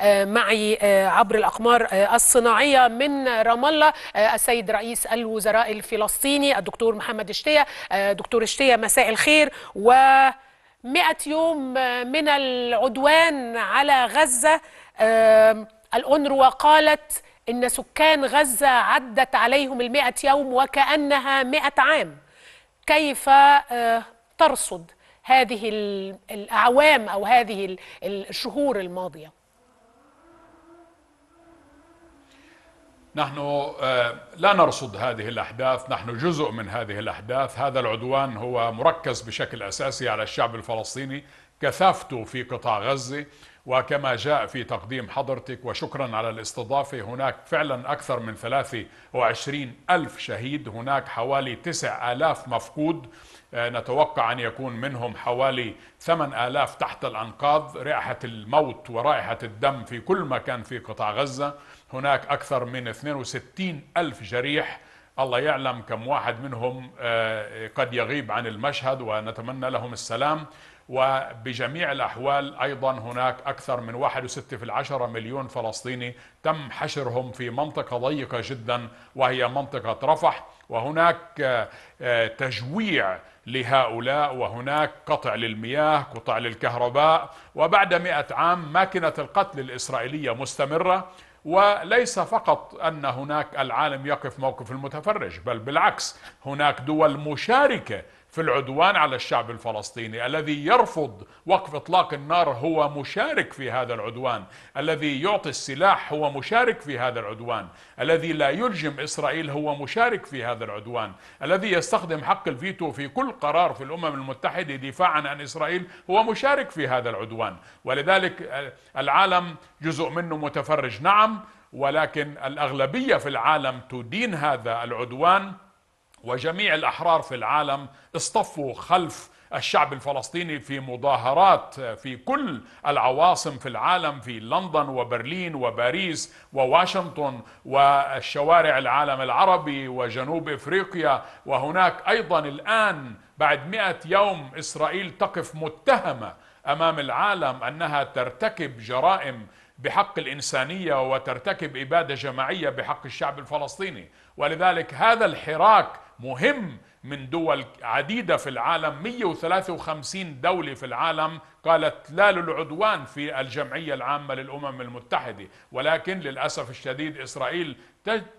آه، معي آه، عبر الأقمار آه، الصناعية من رام الله السيد رئيس الوزراء الفلسطيني الدكتور محمد شتية دكتور شتية مساء الخير و 100 يوم من العدوان على غزة الأونروا قالت إن سكان غزة عدت عليهم المئة يوم وكأنها مئة عام كيف ترصد هذه الأعوام أو هذه الشهور الماضية؟ نحن آه، لا نرصد هذه الأحداث نحن جزء من هذه الأحداث هذا العدوان هو مركز بشكل أساسي على الشعب الفلسطيني كثافته في قطاع غزة وكما جاء في تقديم حضرتك وشكرا على الاستضافة هناك فعلا أكثر من 23 ألف شهيد هناك حوالي 9000 مفقود آه، نتوقع أن يكون منهم حوالي 8000 تحت الأنقاض رائحة الموت ورائحة الدم في كل مكان في قطاع غزة هناك أكثر من 62 ألف جريح الله يعلم كم واحد منهم آه، قد يغيب عن المشهد ونتمنى لهم السلام وبجميع الأحوال أيضا هناك أكثر من 61 في العشرة مليون فلسطيني تم حشرهم في منطقة ضيقة جدا وهي منطقة رفح وهناك آه، آه، تجويع لهؤلاء وهناك قطع للمياه قطع للكهرباء وبعد مئة عام ماكنة القتل الإسرائيلية مستمرة وليس فقط أن هناك العالم يقف موقف المتفرج بل بالعكس هناك دول مشاركة في العدوان على الشعب الفلسطيني الذي يرفض وقف اطلاق النار هو مشارك في هذا العدوان الذي يعطي السلاح هو مشارك في هذا العدوان الذي لا يلجم اسرائيل هو مشارك في هذا العدوان الذي يستخدم حق الفيتو في كل قرار في الامم المتحده دفاعا عن اسرائيل هو مشارك في هذا العدوان ولذلك العالم جزء منه متفرج نعم ولكن الاغلبيه في العالم تدين هذا العدوان وجميع الأحرار في العالم اصطفوا خلف الشعب الفلسطيني في مظاهرات في كل العواصم في العالم في لندن وبرلين وباريس وواشنطن والشوارع العالم العربي وجنوب افريقيا وهناك ايضا الان بعد مئة يوم اسرائيل تقف متهمه امام العالم انها ترتكب جرائم بحق الإنسانية وترتكب إبادة جماعية بحق الشعب الفلسطيني ولذلك هذا الحراك مهم من دول عديدة في العالم 153 دولة في العالم قالت لا للعدوان في الجمعية العامة للأمم المتحدة ولكن للأسف الشديد إسرائيل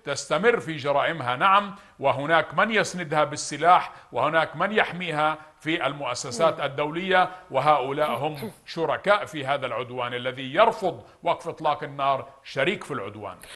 تستمر في جرائمها نعم وهناك من يسندها بالسلاح وهناك من يحميها في المؤسسات الدولية وهؤلاء هم شركاء في هذا العدوان الذي يرفض وقف إطلاق النار شريك في العدوان